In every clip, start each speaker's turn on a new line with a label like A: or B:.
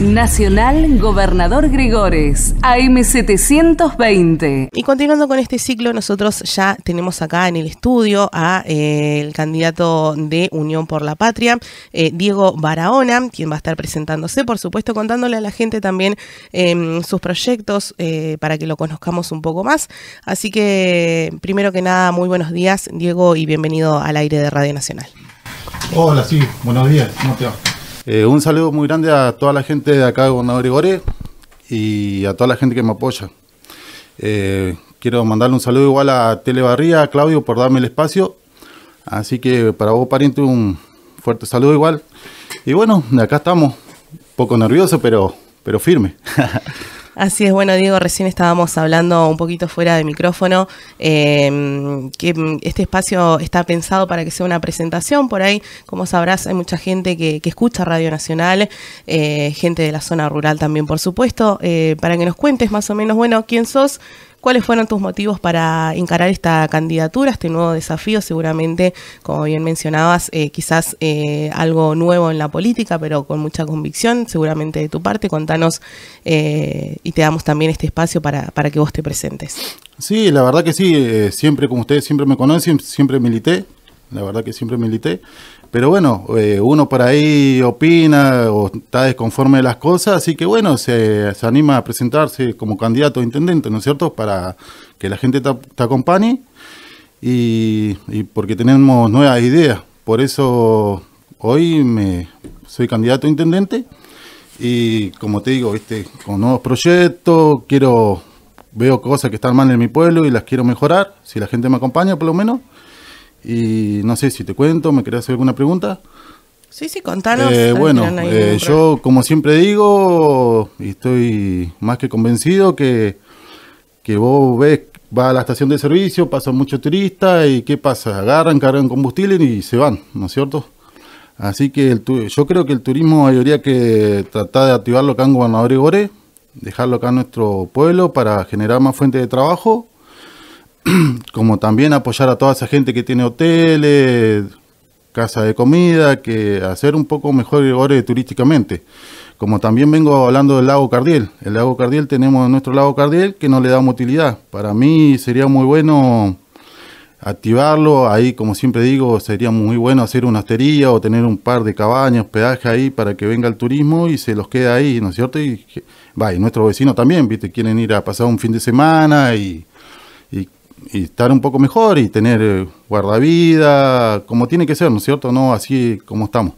A: Nacional Gobernador Gregores, AM720. Y continuando con este ciclo, nosotros ya tenemos acá en el estudio a eh, el candidato de Unión por la Patria, eh, Diego Barahona, quien va a estar presentándose, por supuesto, contándole a la gente también em, sus proyectos eh, para que lo conozcamos un poco más. Así que, primero que nada, muy buenos días, Diego, y bienvenido al aire de Radio Nacional.
B: Hola, sí, buenos días, ¿cómo te va? Eh, un saludo muy grande a toda la gente de acá de Gobernador y a toda la gente que me apoya. Eh, quiero mandarle un saludo igual a Telebarría, a Claudio, por darme el espacio. Así que para vos, pariente, un fuerte saludo igual. Y bueno, de acá estamos. poco nervioso, pero, pero firme.
A: Así es, bueno, Diego, recién estábamos hablando un poquito fuera de micrófono, em, que este espacio está pensado para que sea una presentación, por ahí, como sabrás, hay mucha gente que, escucha Radio Nacional, eh, gente de la zona rural también, por supuesto, eh, para que nos cuentes más o menos, bueno, quién sos, ¿Cuáles fueron tus motivos para encarar esta candidatura, este nuevo desafío? Seguramente, como bien mencionabas, eh, quizás eh, algo nuevo en la política, pero con mucha convicción, seguramente de tu parte. Contanos eh, y te damos también este espacio para, para, que vos te presentes.
B: Sí, la verdad que sí. siempre, como ustedes siempre me conocen, siempre milité la verdad que siempre milité. Pero bueno, eh, uno por ahí opina o está desconforme de las cosas, así que bueno, se, se anima a presentarse como candidato a intendente, ¿no es cierto?, para que la gente te, acompañe y, porque tenemos nuevas ideas. Por eso hoy me soy candidato a intendente y como te digo, este con nuevos proyectos, quiero veo cosas que están mal en mi pueblo y las quiero mejorar, si la gente me acompaña por lo menos. Y no sé si te cuento, ¿me querías hacer alguna pregunta?
A: Sí, sí, contanos. Eh, bueno, eh, yo
B: como siempre digo, estoy más que convencido que, vos ves, va a la estación de servicio, pasan muchos turistas y ¿qué pasa? Agarran, cargan combustible y se van, ¿no es cierto? Así que yo creo que el turismo mayoría que tratar de activarlo acá en Gobernador Gore, dejarlo acá en nuestro pueblo para generar más fuente de trabajo como también apoyar a toda esa gente que tiene hoteles, casa de comida, que hacer un poco mejor ahora turísticamente. Como también vengo hablando del lago Cardiel. El lago Cardiel tenemos nuestro lago Cardiel que no le damos utilidad. Para mí sería muy bueno activarlo. Ahí, como siempre digo, sería muy bueno hacer una hostería o tener un par de cabañas, hospedaje ahí para que venga el turismo y se los quede ahí, ¿no es cierto? Y, va, y nuestros vecinos también, ¿viste? Quieren ir a pasar un fin de semana y y estar un poco mejor y tener eh, guardavida, como tiene que ser, ¿no es cierto? No así como estamos.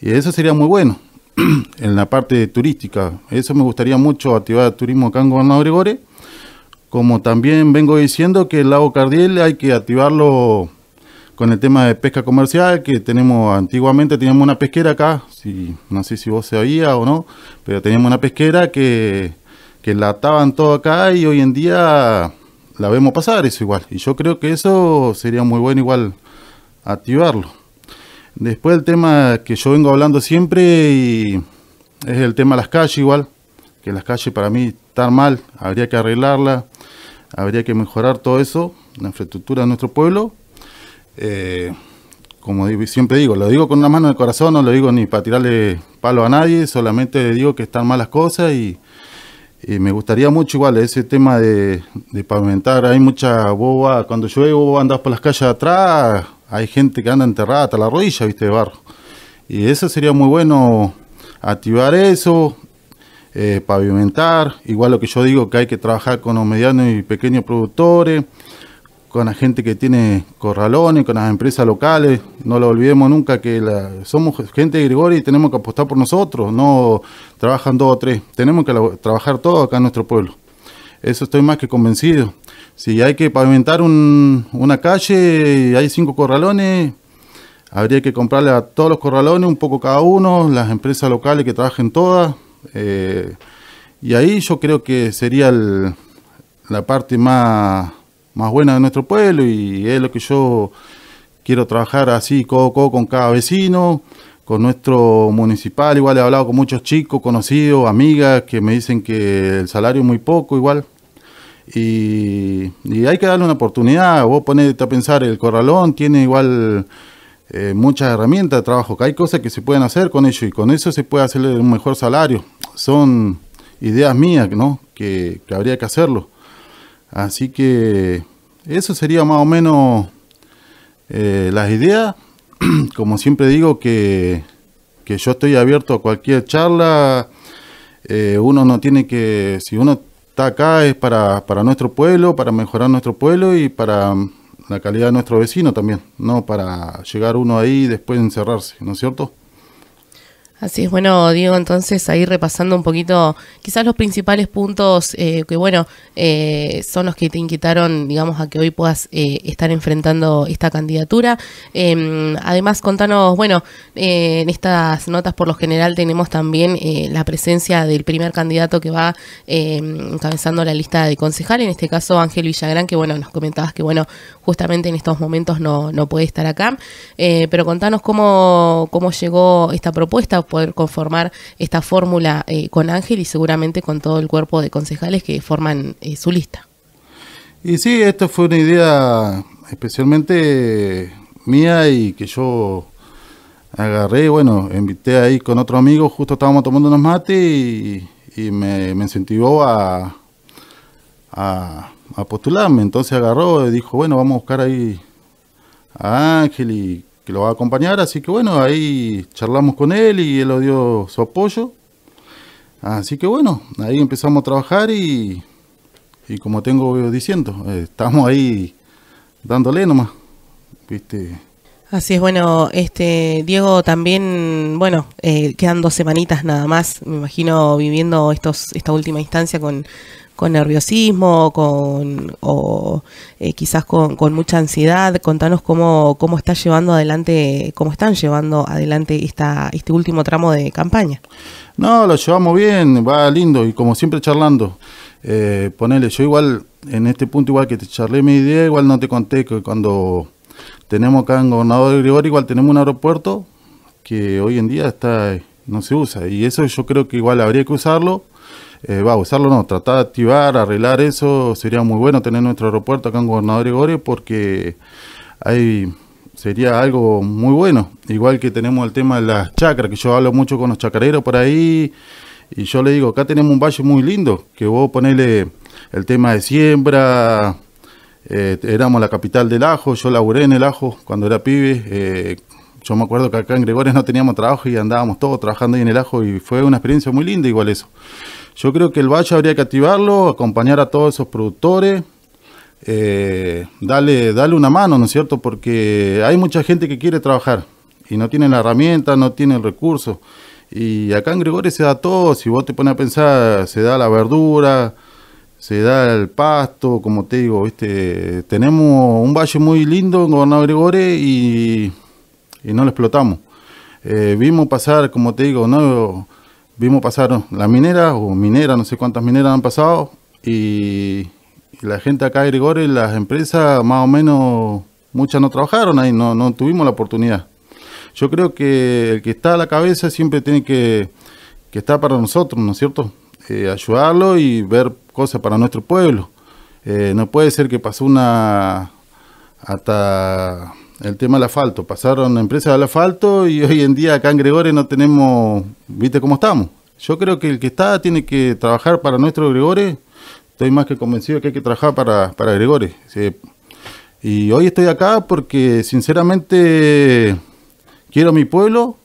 B: Y eso sería muy bueno en la parte turística. Eso me gustaría mucho activar turismo acá en Gobernador Gregore. Como también vengo diciendo que el lago Cardiel hay que activarlo con el tema de pesca comercial, que tenemos antiguamente teníamos una pesquera acá, si, no sé si vos sabías o no, pero teníamos una pesquera que, que la ataban todo acá y hoy en día la vemos pasar eso igual. Y yo creo que eso sería muy bueno igual activarlo. Después el tema que yo vengo hablando siempre y es el tema de las calles igual. Que las calles para mí están mal, habría que arreglarlas, habría que mejorar todo eso, la infraestructura de nuestro pueblo. Eh, como siempre digo, lo digo con una mano en corazón, no lo digo ni para tirarle palo a nadie, solamente digo que están malas cosas y y me gustaría mucho igual ese tema de, pavimentar. Hay mucha boba, cuando llueve andas por las calles atrás, hay gente que anda enterrada hasta la rodilla, viste, de barro. Y eso sería muy bueno activar eso, eh, pavimentar, igual lo que yo digo que hay que trabajar con los medianos y pequeños productores, con la gente que tiene corralones, con las empresas locales. No lo olvidemos nunca que somos gente de Gregorio y tenemos que apostar por nosotros. No trabajan dos o tres. Tenemos que trabajar todo acá en nuestro pueblo. Eso estoy más que convencido. Si hay que pavimentar una calle y hay cinco corralones, habría que comprarle a todos los corralones un poco cada uno, las empresas locales que trabajen todas. Eh, y ahí yo creo que sería la parte más más buena de nuestro pueblo y es lo que yo quiero trabajar así, codo, con cada vecino, con nuestro municipal, igual he hablado con muchos chicos, conocidos, amigas, que me dicen que el salario es muy poco igual. Y, hay que darle una oportunidad, vos ponete a pensar, el corralón tiene igual eh, muchas herramientas de trabajo, que hay cosas que se pueden hacer con ello y con eso se puede hacerle un mejor salario. Son ideas mías, ¿no? que habría que hacerlo. Así que eso sería más o menos la eh, las ideas. Como siempre digo que, que, yo estoy abierto a cualquier charla. Eh, uno no tiene que, si uno está acá es para, para nuestro pueblo, para mejorar nuestro pueblo y para la calidad de nuestro vecino también, no para llegar uno ahí y después encerrarse, ¿no es cierto?
A: Así es, bueno, Diego, entonces ahí repasando un poquito quizás los principales puntos eh, que, bueno, eh, son los que te inquietaron, digamos, a que hoy puedas eh, estar enfrentando esta candidatura. Em, además, contanos, bueno, en estas notas por lo general tenemos también la presencia del primer candidato que va em, encabezando la lista de concejal, en este caso Ángel Villagrán, que, bueno, nos comentabas que, bueno, justamente en estos momentos no, puede estar acá. pero contanos cómo, cómo llegó esta propuesta poder conformar esta fórmula eh, con Ángel y seguramente con todo el cuerpo de concejales que forman eh, su lista.
B: Y sí, esta fue una idea especialmente mía y que yo agarré, bueno, invité ahí con otro amigo, justo estábamos tomando unos mates y, me, incentivó a, a, postularme. Entonces agarró y dijo, bueno, vamos a buscar ahí a Ángel y que lo va a acompañar, así que bueno, ahí charlamos con él y él nos dio su apoyo. Así que bueno, ahí empezamos a trabajar y, y como tengo diciendo, eh, estamos ahí dándole nomás, viste,
A: Así es, bueno, este Diego también, bueno, eh, quedan dos semanitas nada más, me imagino viviendo estos esta última instancia con, nerviosismo, con o eh, quizás con, mucha ansiedad. Contanos cómo cómo está llevando adelante, cómo están llevando adelante esta este último tramo de campaña.
B: No, lo llevamos bien, va lindo y como siempre charlando. Eh, ponele, yo igual en este punto igual que te charlé mi idea, igual no te conté que cuando tenemos acá en Gobernador Gregorio, igual tenemos un aeropuerto que hoy en día está no se usa. Y eso yo creo que igual habría que usarlo. Eh, va a usarlo, no, tratar de activar, arreglar eso. Sería muy bueno tener nuestro aeropuerto acá en Gobernador Gregorio porque sería algo muy bueno. Igual que tenemos el tema de las chacras, que yo hablo mucho con los chacareros por ahí. Y yo le digo, acá tenemos un valle muy lindo, que vos ponerle el tema de siembra, eh, éramos la capital del ajo, yo laburé en el ajo cuando era pibe. Eh, yo me acuerdo que acá en Gregores no teníamos trabajo y andábamos todos trabajando ahí en el ajo y fue una experiencia muy linda igual eso. Yo creo que el valle habría que activarlo, acompañar a todos esos productores, eh, darle, darle una mano, ¿no es cierto? Porque hay mucha gente que quiere trabajar y no tiene la herramienta, no tiene el recurso. Y acá en Gregores se da todo, si vos te pones a pensar, se da la verdura, se da el pasto, como te digo, tenemos un valle muy lindo en Gobernador Gregore y, no lo explotamos. Eh, vimos pasar, como te digo, no vimos pasar las mineras o mineras, no sé cuántas mineras han pasado y, la gente acá de y las empresas más o menos, muchas no trabajaron ahí, no, no tuvimos la oportunidad. Yo creo que el que está a la cabeza siempre tiene que, que estar para nosotros, ¿no es cierto? Eh, ayudarlo y ver cosas para nuestro pueblo. Eh, no puede ser que pasó una hasta el tema del asfalto. Pasaron empresas al asfalto y hoy en día acá en Gregores no tenemos, viste cómo estamos. Yo creo que el que está tiene que trabajar para nuestro Gregores. Estoy más que convencido que hay que trabajar para, para Gregores. Y hoy estoy acá porque sinceramente quiero mi pueblo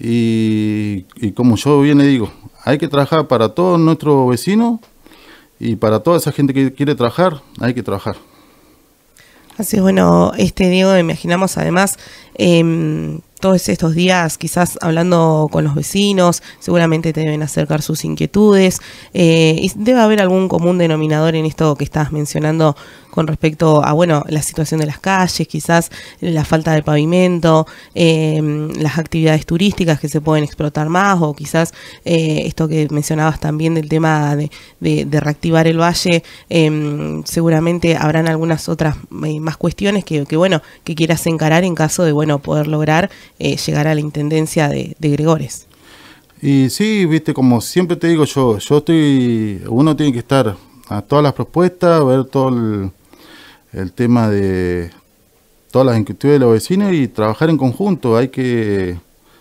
B: y, y como yo bien le digo, hay que trabajar para todos nuestros vecinos y para toda esa gente que quiere trabajar, hay que trabajar.
A: Así es, bueno, este Diego, imaginamos además eh, todos estos días quizás hablando con los vecinos, seguramente te deben acercar sus inquietudes eh, y debe haber algún común denominador en esto que estás mencionando con respecto a bueno la situación de las calles, quizás la falta de pavimento, eh, las actividades turísticas que se pueden explotar más o quizás eh, esto que mencionabas también del tema de, reactivar el valle, seguramente habrán algunas otras más cuestiones que, que, bueno que quieras encarar en caso de bueno poder lograr eh, llegar a la intendencia de, Gregores.
B: Y sí, viste, como siempre te digo yo, yo estoy, uno tiene que estar a todas las propuestas, ver todo el, tema de todas las inquietudes de los vecinos y trabajar en conjunto. Hay que,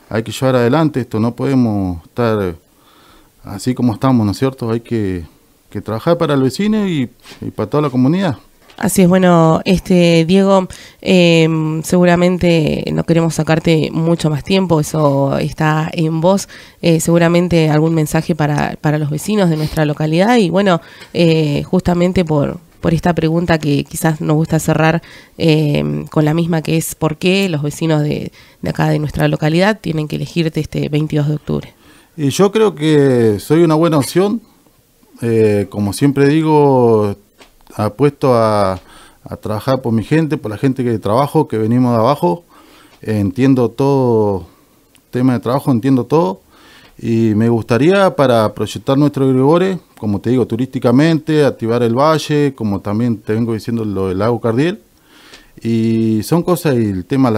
B: hay que llevar adelante esto, no podemos estar así como estamos, ¿no es cierto? Hay que, trabajar para los vecino y para toda la comunidad.
A: Así es, bueno, este Diego, em, seguramente no queremos sacarte mucho más tiempo, eso está en vos. Eh, seguramente algún mensaje para, los vecinos de nuestra localidad y bueno, eh, justamente por, por esta pregunta que quizás nos gusta cerrar em, con la misma que es por qué los vecinos de, acá de nuestra localidad tienen que elegirte este 22 de octubre.
B: yo creo que soy una buena opción. Eh, como siempre digo, apuesto a, trabajar por mi gente, por la gente que trabajo, que venimos de abajo. Entiendo todo tema de trabajo, entiendo todo. Y me gustaría para proyectar nuestro Gregores, como te digo, turísticamente, activar el valle, como también te vengo diciendo lo del lago Cardiel. Y son cosas, y el tema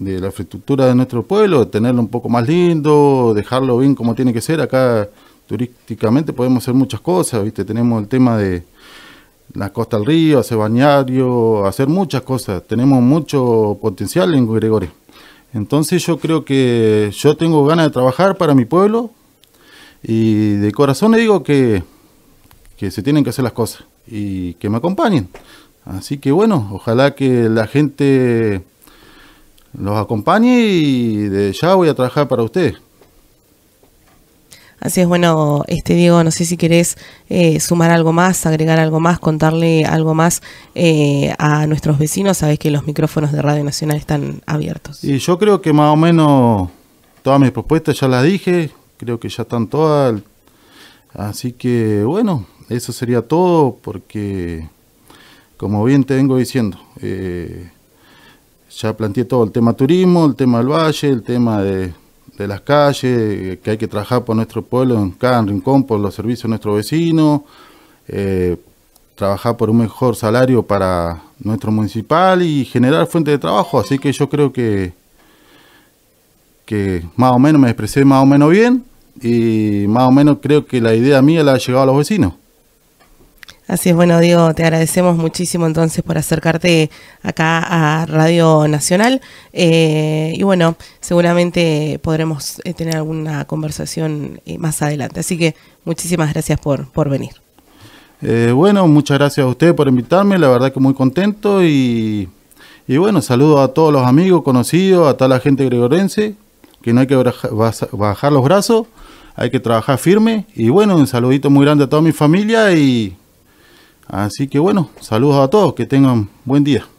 B: de la infraestructura de nuestro pueblo, tenerlo un poco más lindo, dejarlo bien como tiene que ser. Acá turísticamente podemos hacer muchas cosas, Tenemos el tema de, la costa del río, hacer bañario, hacer muchas cosas. Tenemos mucho potencial en Gregorio. Entonces yo creo que yo tengo ganas de trabajar para mi pueblo y de corazón le digo que, se tienen que hacer las cosas y que me acompañen. Así que bueno, ojalá que la gente los acompañe y ya voy a trabajar para ustedes.
A: Así es, bueno, este Diego, no sé si querés eh, sumar algo más, agregar algo más, contarle algo más eh, a nuestros vecinos. Sabés que los micrófonos de Radio Nacional están abiertos.
B: Y yo creo que más o menos todas mis propuestas ya las dije, creo que ya están todas. Así que bueno, eso sería todo porque, como bien te vengo diciendo, eh, ya planteé todo el tema turismo, el tema del valle, el tema de de las calles, eh, que hay que trabajar por nuestro pueblo en cada rincón, por los servicios de nuestros vecinos, eh, trabajar por un mejor salario para nuestro municipal y generar fuente de trabajo. Así que yo creo que, que más o menos me expresé más o menos bien y más o menos creo que la idea mía la ha llegado a los vecinos.
A: Así es, bueno, Diego, te agradecemos muchísimo entonces por acercarte acá a Radio Nacional. Eh, y bueno, seguramente podremos eh, tener alguna conversación eh, más adelante. Así que muchísimas gracias por, venir.
B: bueno, muchas gracias a usted por invitarme, la verdad que muy contento y, y bueno, saludo a todos los amigos, conocidos, a toda la gente gregorense, que no hay que bajar los brazos, hay que trabajar firme y bueno, un saludito muy grande a toda mi familia y Así que bueno, saludos a todos, que tengan buen día.